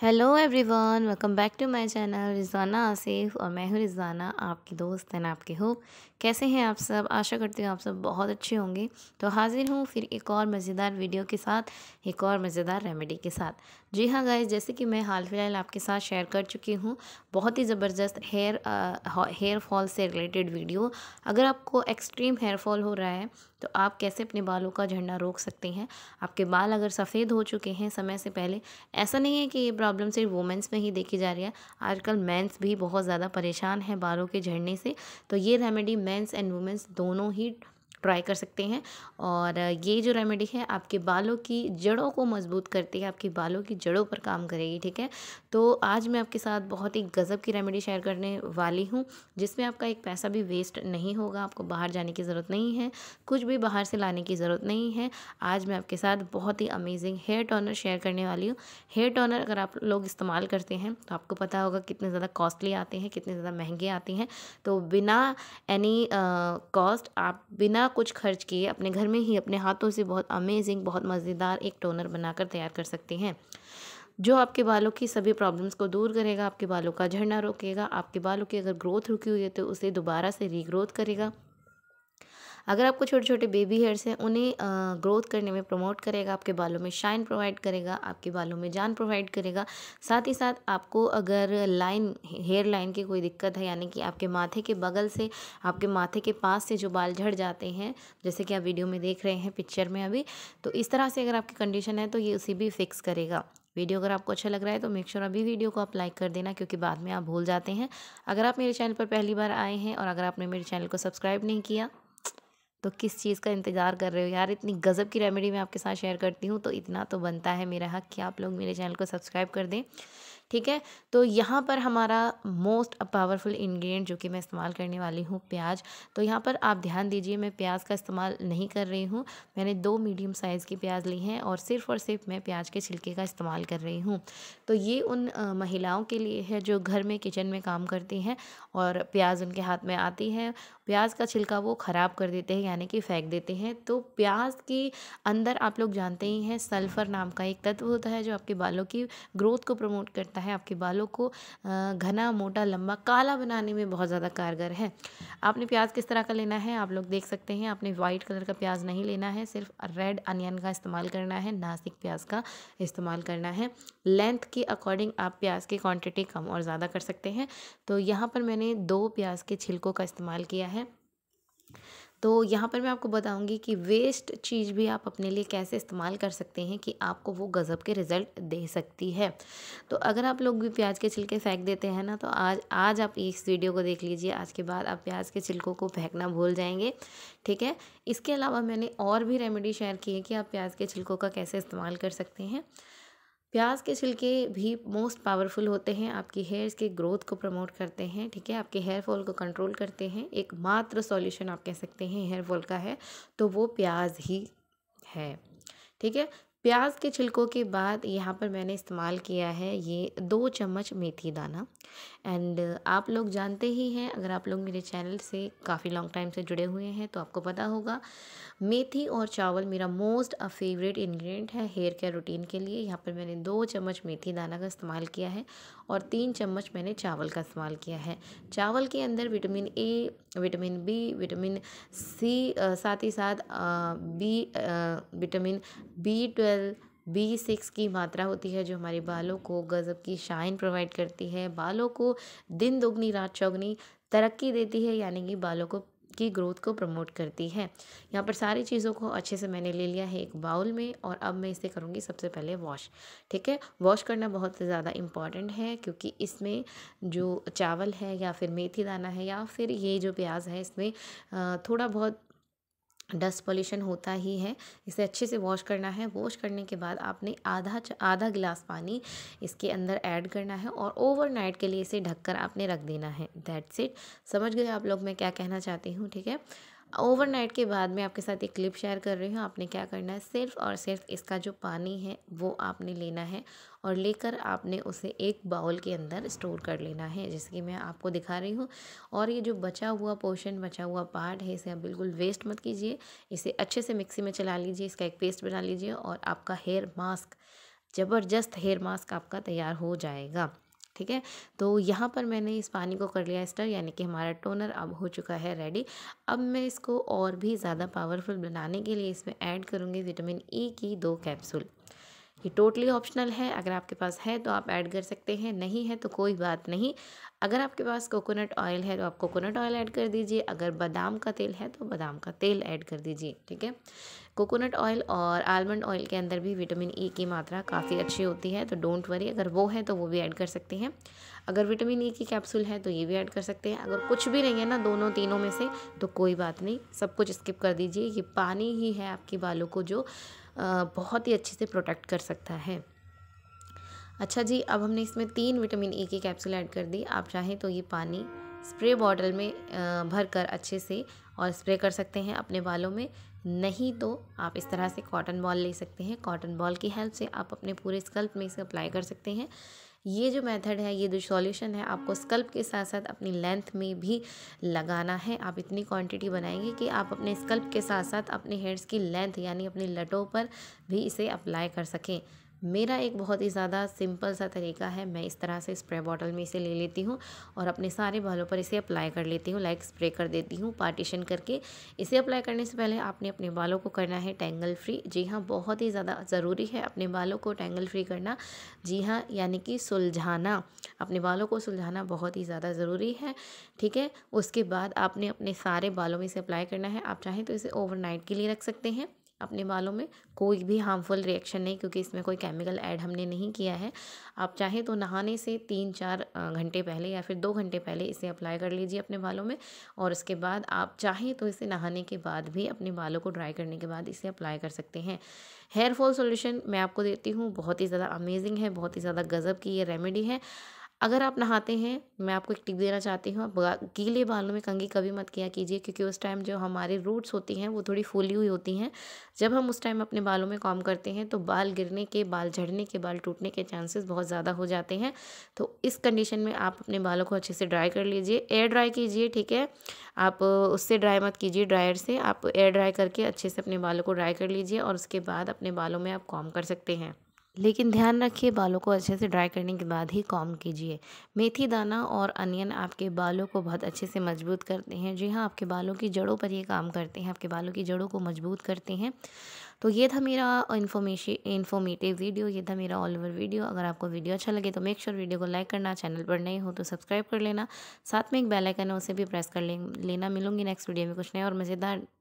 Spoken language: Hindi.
hello everyone welcome back to my channel Rizwana Asif और मैं हूँ रिजवाना आपकी दोस्त एंड आपके होप कैसे हैं आप सब आशा करती हूँ आप सब बहुत अच्छे होंगे तो हाजिर हूँ फिर एक और मज़ेदार वीडियो के साथ एक और मज़ेदार रेमेडी के साथ जी हाँ गाइज जैसे कि मैं हाल फिलहाल आपके साथ शेयर कर चुकी हूँ बहुत ही ज़बरदस्त हेयर हेयर फॉल से रिलेटेड वीडियो अगर आपको एक्सट्रीम हेयर फॉल हो रहा है तो आप कैसे अपने बालों का झड़ना रोक सकते हैं आपके बाल अगर सफ़ेद हो चुके हैं समय से पहले ऐसा नहीं है कि ये प्रॉब्लम सिर्फ वुमेंस में ही देखी जा रही है आजकल मेंस भी बहुत ज़्यादा परेशान हैं बालों के झड़ने से तो ये रेमेडी मेंस एंड वुमेंस दोनों ही ट्राई कर सकते हैं और ये जो रेमेडी है आपके बालों की जड़ों को मजबूत करती है आपके बालों की जड़ों पर काम करेगी ठीक है तो आज मैं आपके साथ बहुत ही गज़ब की रेमेडी शेयर करने वाली हूँ जिसमें आपका एक पैसा भी वेस्ट नहीं होगा आपको बाहर जाने की ज़रूरत नहीं है कुछ भी बाहर से लाने की ज़रूरत नहीं है आज मैं आपके साथ बहुत ही अमेजिंग हेयर टोनर शेयर करने वाली हूँ हेयर टोनर अगर आप लोग इस्तेमाल करते हैं तो आपको पता होगा कितने ज़्यादा कॉस्टली आते हैं कितने ज़्यादा महंगे आते हैं तो बिना एनी कॉस्ट आप बिना बिना कुछ खर्च किए अपने घर में ही अपने हाथों से बहुत अमेजिंग बहुत मज़ेदार एक टोनर बनाकर तैयार कर सकते हैं जो आपके बालों की सभी प्रॉब्लम्स को दूर करेगा आपके बालों का झड़ना रोकेगा आपके बालों की अगर ग्रोथ रुकी हुई है तो उसे दोबारा से रीग्रोथ करेगा अगर आपको छोटे छोटे बेबी हेयर्स हैं उन्हें ग्रोथ करने में प्रमोट करेगा आपके बालों में शाइन प्रोवाइड करेगा आपके बालों में जान प्रोवाइड करेगा साथ ही साथ आपको अगर लाइन हेयर लाइन की कोई दिक्कत है यानी कि आपके माथे के बगल से आपके माथे के पास से जो बाल झड़ जाते हैं जैसे कि आप वीडियो में देख रहे हैं पिक्चर में अभी तो इस तरह से अगर आपकी कंडीशन है तो ये उसी भी फिक्स करेगा वीडियो अगर आपको अच्छा लग रहा है तो मेक श्योर sure अभी वीडियो को आप लाइक कर देना क्योंकि बाद में आप भूल जाते हैं अगर आप मेरे चैनल पर पहली बार आए हैं और अगर आपने मेरे चैनल को सब्सक्राइब नहीं किया तो किस चीज़ का इंतज़ार कर रहे हो यार इतनी गज़ब की रेमेडी मैं आपके साथ शेयर करती हूँ तो इतना तो बनता है मेरा हक कि आप लोग मेरे चैनल को सब्सक्राइब कर दें ठीक है तो यहाँ पर हमारा मोस्ट पावरफुल इन्ग्रीडियंट जो कि मैं इस्तेमाल करने वाली हूँ प्याज तो यहाँ पर आप ध्यान दीजिए मैं प्याज का इस्तेमाल नहीं कर रही हूँ मैंने दो मीडियम साइज़ की प्याज ली हैं और सिर्फ और सिर्फ मैं प्याज के छिलके का इस्तेमाल कर रही हूँ तो ये उन महिलाओं के लिए है जो घर में किचन में काम करती हैं और प्याज उनके हाथ में आती है प्याज का छिलका वो ख़राब कर देते हैं यानी कि फेंक देते हैं तो प्याज के अंदर आप लोग जानते ही हैं सल्फ़र नाम का एक तत्व होता है जो आपके बालों की ग्रोथ को प्रमोट करता करता है आपके बालों को घना मोटा लंबा काला बनाने में बहुत ज़्यादा कारगर है आपने प्याज किस तरह का लेना है आप लोग देख सकते हैं आपने वाइट कलर का प्याज नहीं लेना है सिर्फ रेड अनियन का इस्तेमाल करना है नासिक प्याज का इस्तेमाल करना है लेंथ के अकॉर्डिंग आप प्याज की क्वान्टिटी कम और ज़्यादा कर सकते हैं तो यहाँ पर मैंने दो प्याज के छिलकों का इस्तेमाल किया है तो यहाँ पर मैं आपको बताऊँगी कि वेस्ट चीज़ भी आप अपने लिए कैसे इस्तेमाल कर सकते हैं कि आपको वो गज़ब के रिज़ल्ट दे सकती है तो अगर आप लोग भी प्याज के छिलके फेंक देते हैं ना तो आज आज आप इस वीडियो को देख लीजिए आज के बाद आप प्याज के छिलकों को फेंकना भूल जाएंगे ठीक है इसके अलावा मैंने और भी रेमेडी शेयर की है कि आप प्याज के छिलकों का कैसे इस्तेमाल कर सकते हैं प्याज के छिलके भी मोस्ट पावरफुल होते हैं आपकी हेयर्स के ग्रोथ को प्रमोट करते हैं ठीक है आपके हेयर फॉल को कंट्रोल करते हैं एक मात्र सॉल्यूशन आप कह सकते हैं हेयर फॉल का है तो वो प्याज ही है ठीक है प्याज के छिलकों के बाद यहाँ पर मैंने इस्तेमाल किया है ये दो चम्मच मेथी दाना एंड आप लोग जानते ही हैं अगर आप लोग मेरे चैनल से काफ़ी लॉन्ग टाइम से जुड़े हुए हैं तो आपको पता होगा मेथी और चावल मेरा मोस्ट अ फेवरेट इन्ग्रीडियंट है हेयर केयर रूटीन के लिए यहाँ पर मैंने दो चम्मच मेथी दाना का इस्तेमाल किया है और तीन चम्मच मैंने चावल का इस्तेमाल किया है चावल के अंदर vitamin A vitamin B vitamin C साथ ही साथ B vitamin B twelve B six की मात्रा होती है जो हमारे बालों को गज़ब की शाइन प्रोवाइड करती है बालों को दिन दोगुनी रात चौगनी तरक्की देती है यानी कि बालों को की ग्रोथ को प्रमोट करती है यहाँ पर सारी चीज़ों को अच्छे से मैंने ले लिया है एक बाउल में और अब मैं इसे करूँगी सबसे पहले वॉश ठीक है वॉश करना बहुत ज़्यादा इम्पॉर्टेंट है क्योंकि इसमें जो चावल है या फिर मेथी दाना है या फिर ये जो प्याज है इसमें थोड़ा बहुत डस्ट पॉल्यूशन होता ही है इसे अच्छे से वॉश करना है वॉश करने के बाद आपने आधा आधा गिलास पानी इसके अंदर ऐड करना है और ओवरनाइट के लिए इसे ढककर आपने रख देना है दैट्स इट समझ गए आप लोग मैं क्या कहना चाहती हूँ ठीक है ओवरनाइट के बाद में आपके साथ एक क्लिप शेयर कर रही हूँ आपने क्या करना है सिर्फ और सिर्फ इसका जो पानी है वो आपने लेना है और लेकर आपने उसे एक बाउल के अंदर स्टोर कर लेना है जैसे कि मैं आपको दिखा रही हूँ और ये जो बचा हुआ पोर्शन बचा हुआ पार्ट है इसे आप बिल्कुल वेस्ट मत कीजिए इसे अच्छे से मिक्सी में चला लीजिए इसका एक पेस्ट बना लीजिए और आपका हेयर मास्क ज़बरदस्त हेयर मास्क आपका तैयार हो जाएगा ठीक है तो यहाँ पर मैंने इस पानी को कर लिया स्टर यानी कि हमारा टोनर अब हो चुका है रेडी अब मैं इसको और भी ज़्यादा पावरफुल बनाने के लिए इसमें ऐड करूँगी विटामिन ई e की दो कैप्सूल ये टोटली ऑप्शनल है अगर आपके पास है तो आप ऐड कर सकते हैं नहीं है तो कोई बात नहीं अगर आपके पास कोकोनट ऑयल है तो आप कोकोनट ऑयल ऐड कर दीजिए अगर बादाम का तेल है तो बादाम का तेल ऐड कर दीजिए ठीक है कोकोनट ऑयल और आलमंड ऑयल के अंदर भी विटामिन ई e की मात्रा काफ़ी अच्छी होती है तो डोंट वरी अगर वो है तो वो भी ऐड कर सकते हैं अगर विटामिन ई e की कैप्सूल है तो ये भी ऐड कर सकते हैं अगर कुछ भी नहीं है ना दोनों तीनों में से तो कोई बात नहीं सब कुछ स्किप कर दीजिए ये पानी ही है आपके बालों को जो बहुत ही अच्छे से प्रोटेक्ट कर सकता है अच्छा जी अब हमने इसमें तीन विटामिन ए की कैप्सूल ऐड कर दी आप चाहें तो ये पानी स्प्रे बॉटल में भर कर अच्छे से और स्प्रे कर सकते हैं अपने बालों में नहीं तो आप इस तरह से कॉटन बॉल ले सकते हैं कॉटन बॉल की हेल्प से आप अपने पूरे स्कल्प में इसे अप्लाई कर सकते हैं ये जो मेथड है ये जो सॉल्यूशन है आपको स्कल्प के साथ साथ अपनी लेंथ में भी लगाना है आप इतनी क्वांटिटी बनाएंगे कि आप अपने स्कल्प के साथ साथ अपने हेड्स की लेंथ यानी अपनी लटों पर भी इसे अप्लाई कर सकें मेरा एक बहुत ही ज़्यादा सिंपल सा तरीका है मैं इस तरह से स्प्रे बॉटल में इसे ले लेती हूँ और अपने सारे बालों पर इसे अप्लाई कर लेती हूँ लाइक स्प्रे कर देती हूँ पार्टीशन करके इसे अप्लाई करने से पहले आपने अपने बालों को करना है टैंगल फ्री जी हाँ बहुत ही ज़्यादा ज़रूरी है अपने बालों को टैंगल फ्री करना जी हाँ यानी कि सुलझाना अपने बालों को सुलझाना बहुत ही ज़्यादा ज़रूरी है ठीक है उसके बाद आपने अपने सारे बालों में इसे अप्लाई करना है आप चाहें तो इसे ओवरनाइट के लिए रख सकते हैं अपने बालों में कोई भी हार्मफुल रिएक्शन नहीं क्योंकि इसमें कोई केमिकल ऐड हमने नहीं किया है आप चाहें तो नहाने से तीन चार घंटे पहले या फिर दो घंटे पहले इसे अप्लाई कर लीजिए अपने बालों में और उसके बाद आप चाहें तो इसे नहाने के बाद भी अपने बालों को ड्राई करने के बाद इसे अप्लाई कर सकते हैं हेयर फॉल सोल्यूशन मैं आपको देती हूँ बहुत ही ज़्यादा अमेजिंग है बहुत ही ज़्यादा गज़ब की ये रेमेडी है अगर आप नहाते हैं मैं आपको एक टिप देना चाहती हूँ आप गीले बालों में कंघी कभी मत किया कीजिए क्योंकि उस टाइम जो हमारे रूट्स होती हैं वो थोड़ी फूली हुई होती हैं जब हम उस टाइम अपने बालों में काम करते हैं तो बाल गिरने के बाल झड़ने के बाल टूटने के चांसेस बहुत ज़्यादा हो जाते हैं तो इस कंडीशन में आप अपने बालों को अच्छे से ड्राई कर लीजिए एयर ड्राई कीजिए ठीक है आप उससे ड्राई मत कीजिए ड्रायर से आप एयर ड्राई करके अच्छे से अपने बालों को ड्राई कर लीजिए और उसके बाद अपने बालों में आप कॉम कर सकते हैं लेकिन ध्यान रखिए बालों को अच्छे से ड्राई करने के बाद ही कॉम कीजिए मेथी दाना और अनियन आपके बालों को बहुत अच्छे से मजबूत करते हैं जी हाँ आपके बालों की जड़ों पर ये काम करते हैं आपके बालों की जड़ों को मजबूत करते हैं तो ये था मेरा इन्फॉर्मेशन इन्फॉर्मेटिव वीडियो ये था मेरा ऑल ओवर वीडियो अगर आपको वीडियो अच्छा लगे तो मेक श्योर वीडियो को लाइक करना चैनल पर नहीं हो तो सब्सक्राइब कर लेना साथ में एक बेल आइकन है उसे भी प्रेस कर लेना मिलूंगी नेक्स्ट वीडियो में कुछ नए और मज़ेदार